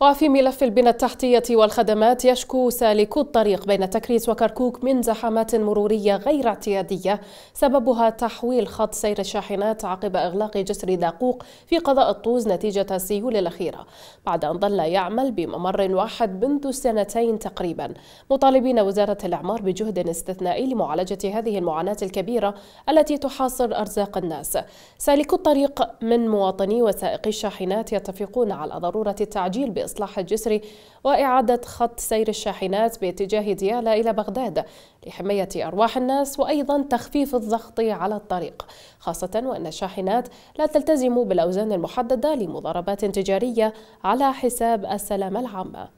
وفي ملف البنى التحتية والخدمات يشكو سالكو الطريق بين تكريس وكركوك من زحامات مرورية غير اعتيادية سببها تحويل خط سير الشاحنات عقب إغلاق جسر داقوق في قضاء الطوز نتيجة السيول الأخيرة بعد أن ظل يعمل بممر واحد منذ سنتين تقريبا مطالبين وزارة الإعمار بجهد استثنائي لمعالجة هذه المعاناة الكبيرة التي تحاصر أرزاق الناس سالكو الطريق من مواطني وسائقي الشاحنات يتفقون على ضرورة التعجيل الإصلاح الجسري وإعادة خط سير الشاحنات باتجاه ديالى إلى بغداد لحماية أرواح الناس وأيضا تخفيف الضغط على الطريق خاصة وأن الشاحنات لا تلتزم بالأوزان المحددة لمضاربات تجارية على حساب السلامة العامة